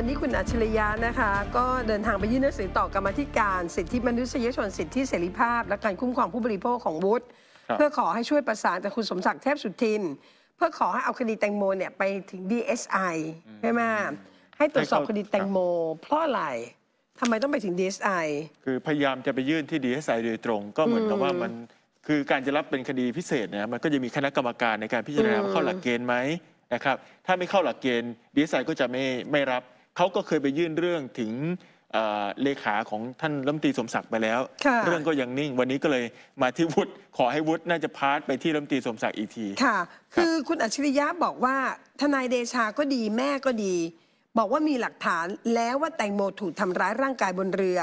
วันนี้คุณอัจฉริยะนะคะ ก็เดินทางไปยื่นหนังสือต่อกรรมธิการสิทธิมนุษยชนสิทธิเสรีภาพ และการคุ้มครองผู้บริโภคของวุฒิเพื่อขอให้ช่วยประสานจากคุณสมศักดิ์เทพสุทิน เพื่อขอให้เอาคดีแตงโมเนี่ยไปถึง DSI ใช่ไหมให้ตรวจสอบคดีแตงโม เพราะอะไรทำไมต้องไปถึง DSI คือพยายามจะไปยื่นที่ DSI โดยตรง ก็เหมือนกับว่ามันคือการจะรับเป็นคดีพิเศษนะมันก็จะมีคณะกรรมการในการพิจารณาเข้าหลักเกณฑ์ไหมนะครับถ้าไม่เข้าหลักเกณฑ์ดีไซน์ก็จะไม่ไม่รับเขาก็เคยไปยื่นเรื่องถึงเเลขาของท่านรัมตีสมศักดิ์ไปแล้ว เรื่องก็ยังนิ่ง วันนี้ก็เลยมาที่วุฒิขอให้วุฒิน่าจะพาตไปที่รัมตีสมศักดิ์อีกทีค่ะคือคุณอัจฉริยะบอกว่า ทนายเดชาก็ดีแม่ก็ดี บอกว่ามีหลักฐานแล้วว่าแตงโมถูกทำร้ายร่างกายบนเรือ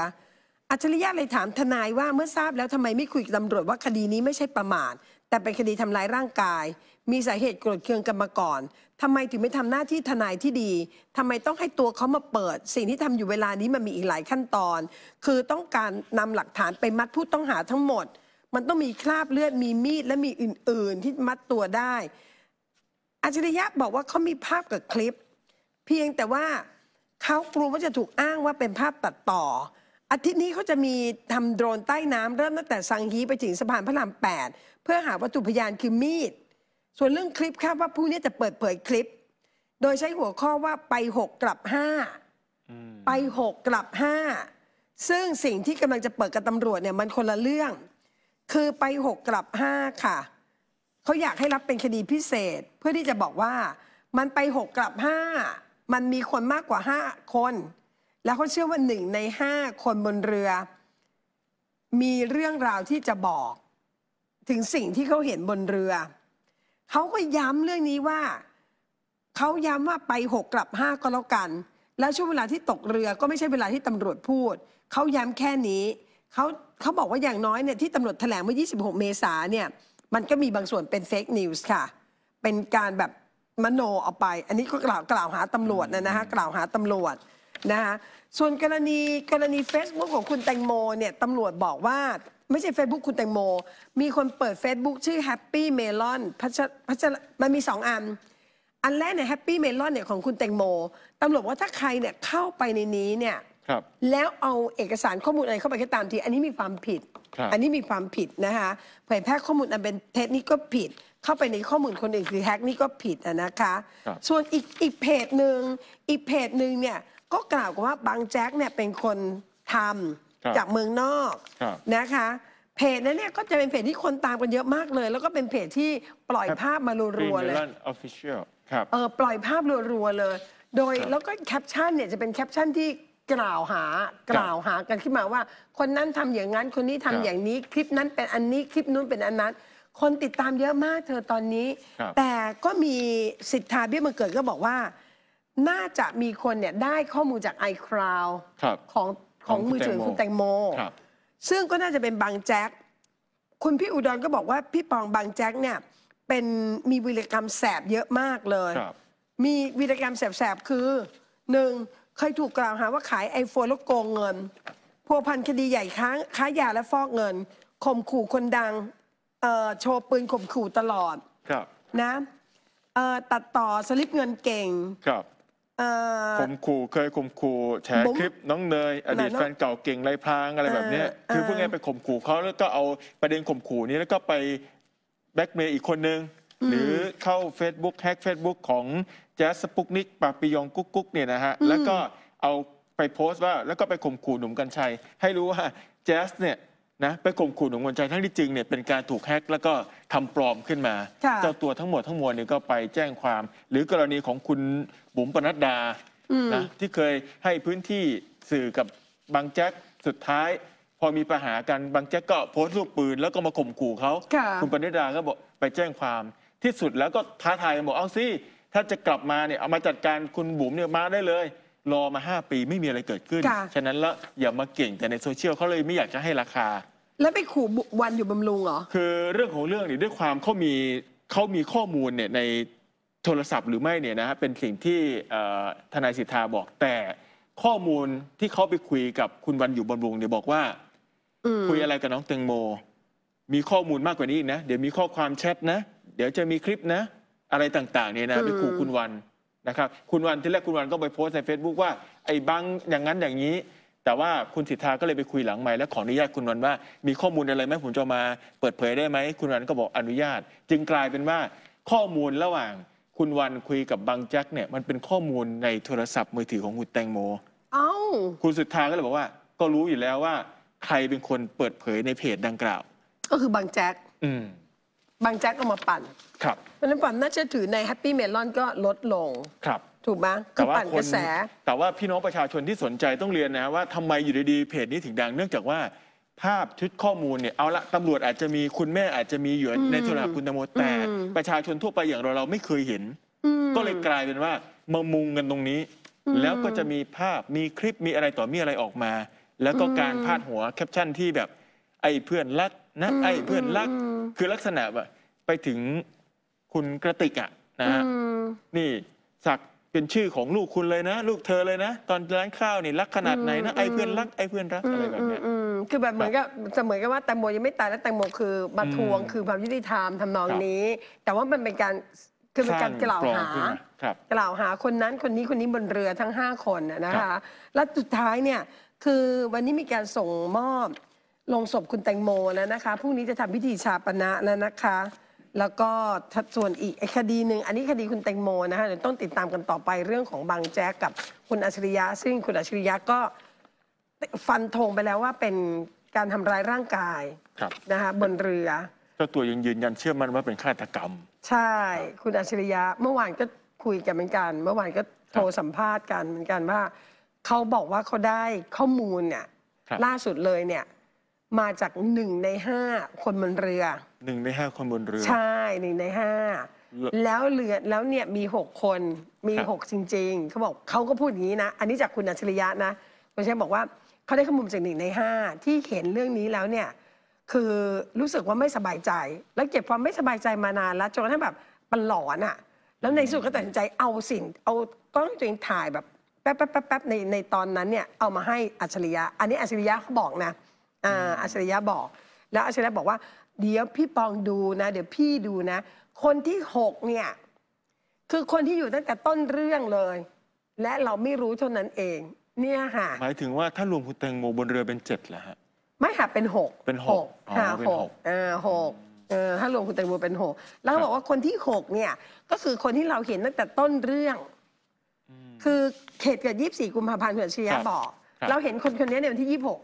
อัจฉริยะเลยถามทนายว่าเมื่อทราบแล้วทำไมไม่คุยกับตำรวจว่าคดีนี้ไม่ใช่ประมาทแต่เป็นคดีทำร้ายร่างกาย มีสาเหตุโกรธเคืองกันมาก่อนทำไมถึงไม่ทำหน้าที่ทนายที่ดี ทำไมต้องให้ตัวเขามาเปิด สิ่งที่ทำอยู่เวลานี้มันมีอีกหลายขั้นตอน คือต้องการนำหลักฐานไปมัดผู้ต้องหาทั้งหมด มันต้องมีคราบเลือด มีมีดและมีอื่นๆที่มัดตัวได้อัจฉริยะบอกว่าเขามีภาพกับคลิป เพียงแต่ว่าเขากลัวว่าจะถูกอ้างว่าเป็นภาพตัดต่อ อาทิตย์นี้เขาจะมีทำโดรนใต้น้ำเริ่มตั้งแต่สังฮีไปถึงสะพานพระราม8เพื่อหาวัตถุพยานคือมีด ส่วนเรื่องคลิปคาดว่าผู้นี้จะเปิดเผยคลิป โดยใช้หัวข้อว่าไปหกกลับห้าไปหกกลับห้าซึ่งสิ่งที่กำลังจะเปิดกับตำรวจเนี่ยมันคนละเรื่อง คือไปหกกลับห้าค่ะเขาอยากให้รับเป็นคดีพิเศษเพื่อที่จะบอกว่ามันไปหกกลับห้ามันมีคนมากกว่าห้าคน แล้วเขาเชื่อว่าหนึ่งในห้าคนบนเรือ มีเรื่องราวที่จะบอกถึงสิ่งที่เขาเห็นบนเรือเขาก็ย้ำเรื่องนี้ว่าเขาย้ำว่าไปหกกลับห้าก็แล้วกัน แล้วช่วงเวลาที่ตกเรือก็ไม่ใช่เวลาที่ตำรวจพูดเขาย้ำแค่นี้เขาเขาบอกว่าอย่างน้อยเนี่ยที่ตำรวจแถลงเมื่อ 26 เมษาเนี่ยมันก็มีบางส่วนเป็นเฟกนิวส์ค่ะ เป็นการแบบมโนเอาไป อันนี้ก็กล่าวกล่าวหาตำรวจนะนะฮะกล่าวหาตำรวจนะคะส่วนกรณีกรณีเฟซบุ๊กของคุณแตงโมเนี่ยตำรวจบอกว่าไม่ใช่ Facebook คุณแตงโม มีคนเปิด Facebook ชื่อ Happy Melon พัชชมันมีสองอัน อันแรกเนี่ย Happy Melon เนี่ยของคุณแตงโม ตำรวจว่าถ้าใครเนี่ยเข้าไปในนี้เนี่ย ครับ แล้วเอาเอกสารข้อมูลอะไรเข้าไปแค่ตามทีอันนี้มีความผิด อันนี้มีความผิดนะคะ เผยแพร่ข้อมูลอันเป็นเท็จนี่ก็ผิด เข้าไปในข้อมูลคนอื่นคือแฮกนี่ก็ผิดนะคะคส่วนอีกอีกเพจหนึ่งอีกเพจหนึ่งเนี่ย ก็กล่าวว่าบางแจ็คเนี่ยเป็นคนทำจากเมืองนอกนะคะเพจนั้นเนี่ยก็จะเป็นเพจที่คนตามกันเยอะมากเลย แล้วก็เป็นเพจที่ปล่อยภาพมารัวๆเลยออฟฟิเชียลครับเออปล่อยภาพรัวๆเลย โดยแล้วก็แคปชั่นเนี่ยจะเป็นแคปชั่นที่กล่าวหากล่าวหากันขึ้นมาว่า คนนั้นทำอย่างนั้นคนนี้ทำาอย่างนี้คลิปนั้นเป็นอันนี้คลิปนู้นเป็นอันนั้น คนติดตามเยอะมากเธอตอนนี้ แต่ก็มีสิทธาเบี้ยบังเกิดก็บอกว่าน่าจะมีคนเนี่ยได้ข้อมูลจาก iCloud คลาวของของมือถือคุณแตงโม ครับ ซึ่งก็น่าจะเป็นบางแจ็คคุณพี่อุดรก็บอกว่าพี่ปองบางแจ็คเนี่ยเป็นมีวีรกรรมแสบเยอะมากเลย ครับ มีวีรกรรมแสบๆคือหนึ่งเคยถูกกล่าวหาว่าขายไอโฟนแล้วโกงเงินพัวพันคดีใหญ่ค้างค้ายาและฟอกเงินข่มขู่คนดัง โชว์ปืนข่มขู่ตลอด ครับ นะตัดต่อสลิปเงินเก่งครับข่มขู่เคยข่มขู่แชร์คลิปน้องเนยอดีตแฟนเก่าเก่งไรพรางอะไรแบบนี้ คือเพื่อไงไปข่มขู่เขาแล้วก็เอาประเด็นข่มขู่นี้แล้วก็ไปแบ็กเมย์อีกคนนึง หรือเข้า Facebook แฮ็ก Facebook ของ แจ๊สสปุกนิกปาปิยองกุ๊กกุ๊กเนี่ยนะฮะ แล้วก็เอาไปโพสต์ว่าแล้วก็ไปข่มขู่หนุ่มกัญชัย ให้รู้ว่า แจ๊สเนี่ยนะ ไปข่มขู่หนุ่มกัญชทั้งที่จริงเนี่ยเป็นการถูกแฮกแล้วก็ทำปลอมขึ้นมา เจ้าตัวทั้งหมด ทั้งมวลเนี่ยก็ไปแจ้งความ หรือกรณีของคุณบุ๋มปนัดดานะที่เคยให้พื้นที่สื่อกับบางแจ๊คสุดท้าย พอมีปัญหากันบางแจ๊กก็โพสต์รูปปืนแล้วก็มาข่มขู่เขา คุณปนัดดาก็บอกไปแจ้งความ ที่สุดแล้วก็ท้าทายบอกเอาสิถ้าจะกลับมาเนี่ยเอามาจัดการคุณบุ๋มเนี่ยมาได้เลยรอมา 5 ปีไม่มีอะไรเกิดขึ้น่ฉะนั้นแล้วอย่ามาเก่งแต่ในโซเชียลเขาเลยไม่อยากจะให้ราคา แล้วไปขู่บุวันอยู่บำรุงเหรอ คือเรื่องของเรื่องนี่ด้วยความเขามีเขามีข้อมูลเนี่ยในโทรศัพท์หรือไม่เนี่ยนะฮะเป็นสิ่งที่ทนายสิทธาบอกแต่ ข้อมูลที่เขาไปคุยกับคุณวันอยู่บำรุงเนี่ยบอกว่าคุยอะไรกับน้องเตงโม มีข้อมูลมากกว่านี้อีกนะเดี๋ยวมีข้อความแชทนะ เดี๋ยวจะมีคลิปนะอะไรต่างๆเนี่ยนะไปขู่คุณวันนะครับคุณวันที่แรกคุณวันก็ไปโพสต์ใน Facebook ว่าไอ้บางอย่างนั้นอย่างนี้ แต่ว่าคุณสิทธาก็เลยไปคุยหลังไม้และขออนุญาตคุณวันว่ามีข้อมูลอะไรไหมผมจะมา เปิดเผยได้ไหมคุณวันก็บอกอนุญาต จึงกลายเป็นว่าข้อมูลระหว่างคุณวันคุยกับบางแจ็คเนี่ยมันเป็นข้อมูลในโทรศัพท์มือถือของคุณแตงโมเอ้าคุณสิทธาก็เลยบอกว่า ก็รู้อยู่แล้วว่าใครเป็นคนเปิดเผยในเพจดังกล่าว ก็คือบางแจ็คอืมบางแจ็คเอามาปั่น ครับเพราะฉะนั้นความน่าเชื่อถือในแฮปปี้เมลอนก็ลดลง ครับ ถูกไหมคือปั่นกระแส แต่ว่าพี่น้องประชาชนที่สนใจต้องเรียนนะว่าทำไมอยู่ดีๆ เพจนี้ถึงดังเนื่องจากว่าภาพชุดข้อมูลเนี่ย เอาละตำรวจอาจจะมีคุณแม่อาจจะมีอยู่ในโทรศัพท์คุณตำรวจแต่ ประชาชนทั่วไปอย่างเราเราไม่เคยเห็น ก็เลยกลายเป็นว่ามามุงกันตรงนี้ แล้วก็จะมีภาพมีคลิปมีอะไรต่อมีอะไรออกมา แล้วก็การพาดหัวแคปชั่นที่แบบไอ้เพื่อนรักนะไอ้เพื่อนรักคือลักษณะแบบไปถึงคุณกระติกอ่ะนะฮะนี่สักเป็นชื่อของลูกคุณเลยนะ ลูกเธอเลยนะ ตอนร้านข้าวนี่รักขนาดไหนนะไอ้เพื่อนรัก ไอ้เพื่อนรักอะไรแบบเนี้ยคือแบบเหมือนกับเสมือนกับว่าแตงโมยังไม่ตายและแตงโมคือมาทวงคือความยุติธรรมทำนองนี้ แต่ว่ามันเป็นการคือเป็นการกล่าวหา กล่าวหาคนนั้น คนนี้คนนี้บนเรือทั้ง5คนนะคะ และสุดท้ายเนี่ยคือวันนี้มีการส่งมอบลงศพคุณแตงโมแล้วนะคะพรุ่งนี้จะทำพิธีชาปนะแล้วนะคะ แล้วก็ส่วนอีกคดีหนึ่งอันนี้คดีคุณแตงโมนะคะเดี๋ยวต้องติดตามกันต่อไปเรื่องของบางแจ๊กกับคุณอัชริยะซึ่งคุณอัชริยะก็ฟันธงไปแล้วว่าเป็นการทำร้ายร่างกายนะคะบนเรือเจ้าตัวยังยืนยันเชื่อมั่นว่าเป็นฆาตกรรม ใช่คุณอัชริยะเมื่อวานก็คุยกันเหมือนกัน เมื่อวานก็โทรสัมภาษณ์กันเหมือนกันว่าเขาบอกว่าเขาได้ข้อมูลเนี่ยล่าสุดเลยเนี่ยมาจากหนึ่งในห้าคนบนเรือหนึ่งในห้าคนบนเรือ ใช่หนึ่งในห้าแล้วลเรือแล้วเนี่ยมีหกคนมีหกจริง ๆเขาบอกเขาก็พูดอย่างนี้นะ อันนี้จากคุณอัจฉริยะนะคุณเชฟบอกว่า เขาได้ข้อมูลจากหนึ่งในห้าที่เห็นเรื่องนี้แล้วเนี่ยคือรู้สึกว่าไม่สบายใจ แล้วเก็บความไม่สบายใจมานานแล้วจนกระทั่งแบบปรนหลอนอะ่ะแล้วในที่สุดก็ตัดสินใจเอาสิ่งเอากล้องตัวเองถ่ายแบบ แป๊บๆในในตอนนั้นเนี่ยเอามาให้อัจฉริยะ อันนี้อัจฉริยะเขาบอกนะอ่าอัจฉริยะบอก แล้วอัจฉริยะบอกว่า เดี๋ยวพี่ปองดูนะ เดี๋ยวพี่ดูนะ คนที่หกเนี่ย คือคนที่อยู่ตั้งแต่ต้นเรื่องเลย และเราไม่รู้เท่านั้นเองเนี่ยค่ะหมายถึงว่าถ้ารวมคุณแตงโมบนเรือเป็นเจ็ดเหรอฮะไม่ค่ะเป็นหกเป็นหกอค่ะหกอ่าหกเออถ้ารวมคุณแตงโมเป็นหกแล้วบอกว่าคนที่หกเนี่ยก็คือคนที่เราเห็นตั้งแต่ต้นเรื่องืคือเขตเกิดี่กุมภาพันธ์คอัจฉรียรบอก เราเห็นคนคนนี้ในวันที่ยี่สิบหก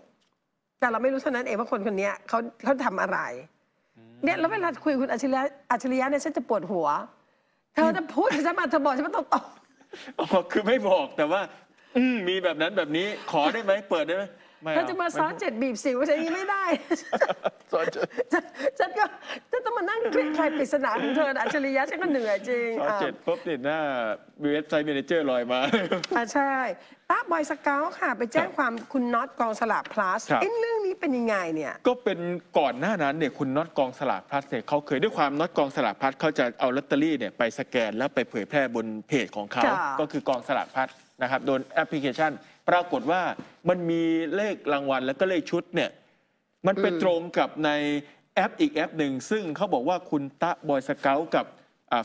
แต่เราไม่รู้เท่านั้นเองว่าคนคนนี้เขาเขาทำอะไร เนี่ย แล้วเวลาคุยคุณอัจฉริยะอัจฉริยะเนี่ยฉันจะปวดหัว เธอจะพูดฉันมาเธอบอกฉันมาตรงๆอ๋อคือไม่บอกแต่ว่า อืมมีแบบนั้นแบบนี้ขอได้ไหมเปิดได้ไหมเอาจะมาซ้อนเจ็ดบีบสิวอางนี้ไม่ได้สอนเจ็ดฉันก็ฉันต้องมานั่งคลิกใครปริศนาของเธออัจฉริยะฉันก็เหนื่อยจริงสอนเจ็ดปุ๊บนี่หน้าเว็บไซต์เมเนเจอร์ลอยมา อ่าใช่ตาบอยสเกลค่ะ ไปแจ้งความคุณน็อตกองสลากพลัสเอเรื่องนี้เป็นยังไงเนี่ย ก็เป็นก่อนหน้านั้นเนี่ย คุณน็อตกองสลากพลัสเนี่ยเขาเคยด้วยความน็อตกองสลากพลัสเขาจะเอาลอตเตอรี่เนี่ยไปสแกนแล้วไปเผยแพร่บนเพจของเขา ก็คือกองสลากพลัสนะครับโดนแอปพลิเคชันปรากฏว่ามันมีเลขรางวัล แล้วก็เลขชุดเนี่ยมันไปตรงกับในแอปอีกแอปหนึ่งซึ่งเขาบอกว่าคุณตะบอยสเกลกับ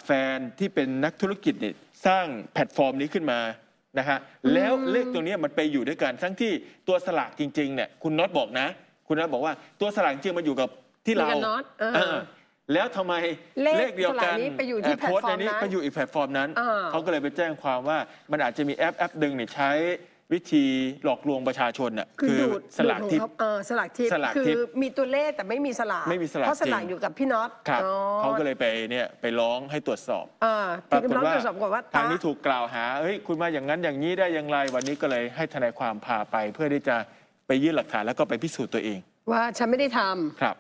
แฟนที่เป็นนักธุรกิจเนี่ยสร้างแพลตฟอร์มนี้ขึ้นมานะฮะแล้วเลขตัวนี้มันไปอยู่ด้วยกัน ทั้งที่ตัวสลากจริงๆเนี่ยคุณน็อตบอกนะ คุณน็อตบอกว่าตัวสลากจริงมันอยู่กับที่เราแล้วทำไมเลขเดียวกันโค้ดในนี้ไปอยู่อีกแพลตฟอร์มนั้นเขาก็เลยไปแจ้งความว่ามันอาจจะมีแอปแอปหนึ่งเนี่ยใช้วิธีหลอกลวงประชาชนน่ะคือสลากทิพย์เออสลากทิพย์สลากคือทิพย์มีตัวเลขแต่ไม่มีสลากไม่มีสลาก เพราะสลากอยู่กับพี่น็อตครับเขาก็เลยไปเนี่ยไปร้องให้ตรวจสอบเออปรากฏ้องตรวจสอบก่อนว่าทางนี้ถูกกล่าวหาเฮ้ยคุณมาอย่างนั้นอย่างนี้ได้อย่างไรวันนี้ก็เลยให้ทนายความพาไป เพื่อที่จะไปยื่นหลักฐานแล้วก็ไปพิสูจน์ตัวเอง ว่าฉันไม่ได้ทำครับ